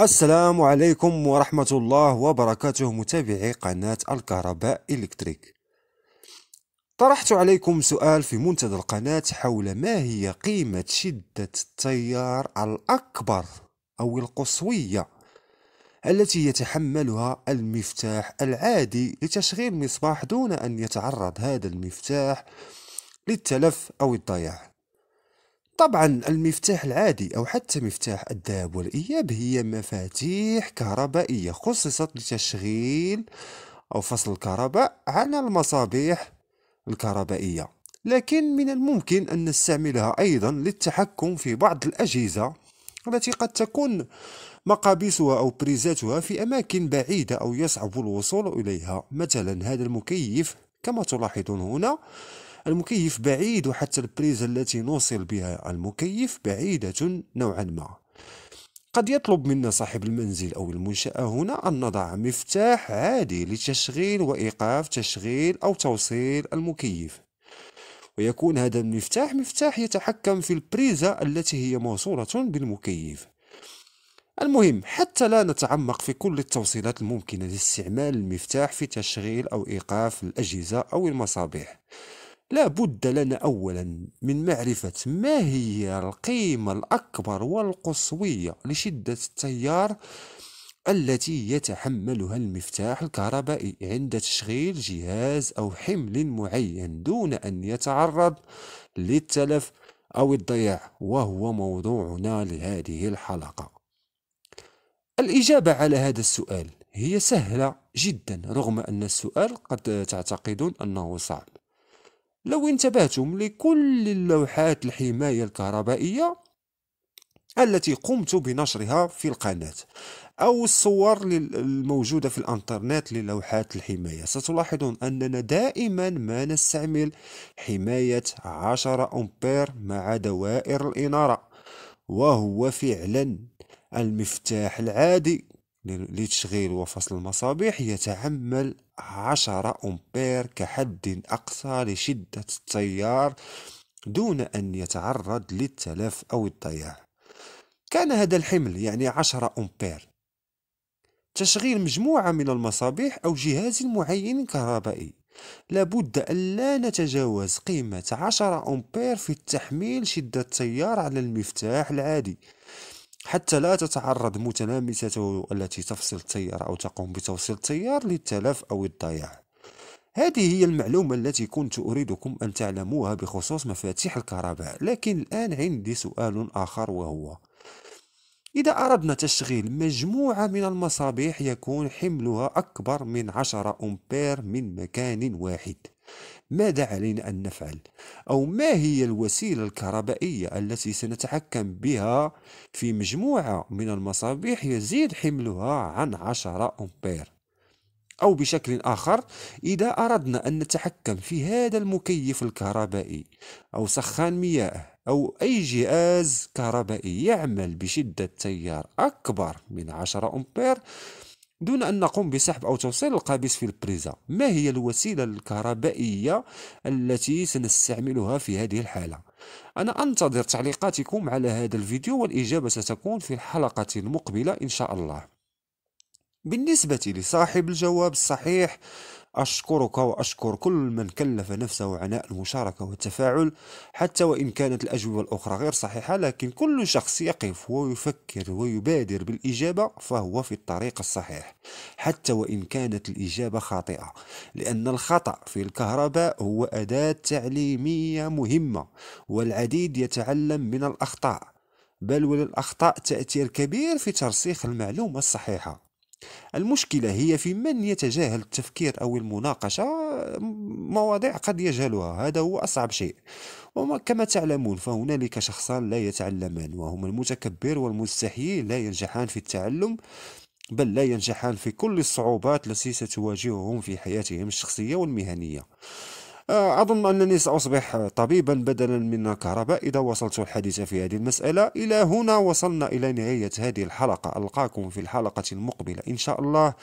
السلام عليكم ورحمة الله وبركاته متابعي قناة الكهرباء إلكتريك طرحت عليكم سؤال في منتدى القناة حول ما هي قيمة شدة التيار الأكبر أو القصوية التي يتحملها المفتاح العادي لتشغيل مصباح دون أن يتعرض هذا المفتاح للتلف أو الضياع طبعا المفتاح العادي أو حتى مفتاح الذهب والإياب هي مفاتيح كهربائية خصصت لتشغيل أو فصل الكهرباء عن المصابيح الكهربائية لكن من الممكن أن نستعملها أيضا للتحكم في بعض الأجهزة التي قد تكون مقابسها أو بريزاتها في أماكن بعيدة أو يصعب الوصول إليها مثلا هذا المكيف كما تلاحظون هنا المكيف بعيد وحتى البريزة التي نوصل بها المكيف بعيدة نوعا ما قد يطلب منا صاحب المنزل أو المنشأة هنا أن نضع مفتاح عادي لتشغيل وإيقاف تشغيل أو توصيل المكيف ويكون هذا المفتاح مفتاح يتحكم في البريزة التي هي موصولة بالمكيف المهم حتى لا نتعمق في كل التوصيلات الممكنة لاستعمال المفتاح في تشغيل أو إيقاف الأجهزة أو المصابيح لا بد لنا أولا من معرفة ما هي القيمة الأكبر والقصوية لشدة التيار التي يتحملها المفتاح الكهربائي عند تشغيل جهاز أو حمل معين دون أن يتعرض للتلف أو الضياع وهو موضوعنا لهذه الحلقة الإجابة على هذا السؤال هي سهلة جدا رغم أن السؤال قد تعتقدون أنه صعب لو انتبهتم لكل اللوحات الحماية الكهربائية التي قمت بنشرها في القناة أو الصور الموجودة في الانترنت للوحات الحماية ستلاحظون أننا دائما ما نستعمل حماية 10 أمبير مع دوائر الإنارة وهو فعلا المفتاح العادي لتشغيل وفصل المصابيح يتعمل 10 أمبير كحد أقصى لشدة التيار دون أن يتعرض للتلف أو الضياع كان هذا الحمل يعني 10 أمبير تشغيل مجموعة من المصابيح أو جهاز معين كهربائي لابد أن لا نتجاوز قيمة 10 أمبير في التحميل شدة التيار على المفتاح العادي حتى لا تتعرض متلامسته التي تفصل التيار أو تقوم بتوصيل التيار للتلف أو الضياع هذه هي المعلومة التي كنت أريدكم أن تعلموها بخصوص مفاتيح الكهرباء لكن الآن عندي سؤال آخر وهو إذا أردنا تشغيل مجموعة من المصابيح يكون حملها أكبر من 10 أمبير من مكان واحد ماذا علينا أن نفعل أو ما هي الوسيلة الكهربائية التي سنتحكم بها في مجموعة من المصابيح يزيد حملها عن 10 أمبير أو بشكل آخر إذا أردنا أن نتحكم في هذا المكيف الكهربائي أو سخان مياه أو أي جهاز كهربائي يعمل بشدة تيار أكبر من 10 أمبير دون أن نقوم بسحب أو توصيل القابس في البريزا ما هي الوسيلة الكهربائية التي سنستعملها في هذه الحالة؟ أنا أنتظر تعليقاتكم على هذا الفيديو والإجابة ستكون في الحلقة المقبلة إن شاء الله بالنسبة لصاحب الجواب الصحيح أشكرك وأشكر كل من كلف نفسه عناء المشاركة والتفاعل حتى وإن كانت الأجوبة الأخرى غير صحيحة لكن كل شخص يقف ويفكر ويبادر بالإجابة فهو في الطريق الصحيح حتى وإن كانت الإجابة خاطئة لأن الخطأ في الكهرباء هو أداة تعليمية مهمة والعديد يتعلم من الأخطاء بل وللأخطاء تأثير كبير في ترسيخ المعلومة الصحيحة المشكلة هي في من يتجاهل التفكير أو المناقشة مواضيع قد يجهلها هذا هو أصعب شيء وكما تعلمون فهنالك شخصان لا يتعلمان وهما المتكبر والمستحيي لا ينجحان في التعلم بل لا ينجحان في كل الصعوبات التي ستواجههم في حياتهم الشخصية والمهنية آه، أظن أنني سأصبح طبيبا بدلا من كهرباء إذا وصلت الحديث في هذه المسألة إلى هنا وصلنا إلى نهاية هذه الحلقة ألقاكم في الحلقة المقبلة إن شاء الله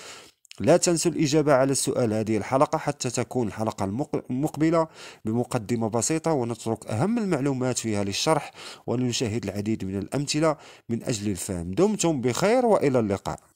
لا تنسوا الإجابة على السؤال هذه الحلقة حتى تكون الحلقة المقبلة بمقدمة بسيطة ونترك أهم المعلومات فيها للشرح ونشاهد العديد من الأمثلة من أجل الفهم دمتم بخير وإلى اللقاء